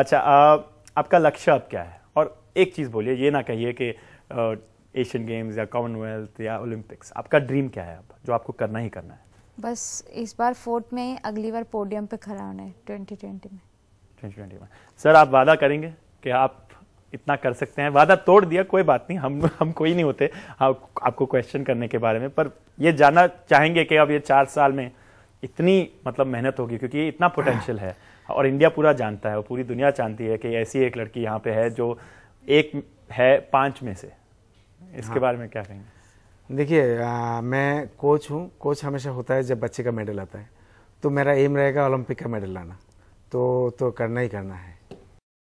अच्छा आ, आपका लक्ष्य अब क्या है और एक चीज़ बोलिए ये ना कहिए कि एशियन गेम्स या कॉमनवेल्थ या ओलंपिक्स आपका ड्रीम क्या है अब जो आपको करना ही करना है बस इस बार फोर्थ में अगली बार पोडियम पे खड़ा होना है ट्वेंटी में ट्वेंटी ट्वेंटी में सर आप वादा करेंगे कि आप इतना कर सकते हैं वादा तोड़ दिया कोई बात नहीं हम हम कोई नहीं होते आप, आपको क्वेश्चन करने के बारे में पर ये जानना चाहेंगे कि अब ये चार साल में इतनी मतलब मेहनत होगी क्योंकि इतना पोटेंशियल है और इंडिया पूरा जानता है और पूरी दुनिया जानती है कि ऐसी एक लड़की यहाँ पे है जो एक है पाँच में से इसके हाँ। बारे में क्या कहेंगे देखिए मैं कोच हूँ कोच हमेशा होता है जब बच्चे का मेडल आता है तो मेरा एम रहेगा ओलंपिक का मेडल लाना तो तो करना ही करना है